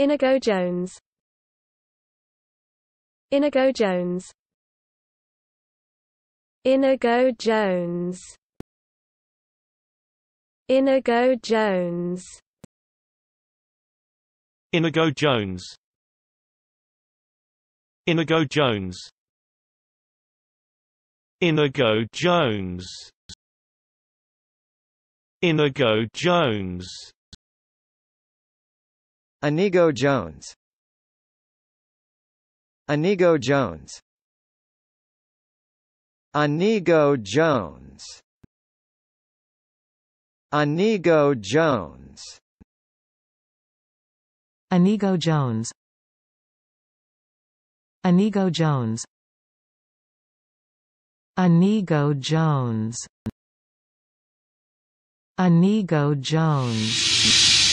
Inigo Jones Inigo Jones Inigo Jones Inigo Jones Inigo Jones Inigo Jones Inigo Jones Inigo Jones Anigo Jones Anigo Jones Anigo Jones Anigo Jones Anigo Jones Anigo Jones Anigo Jones Inigo Jones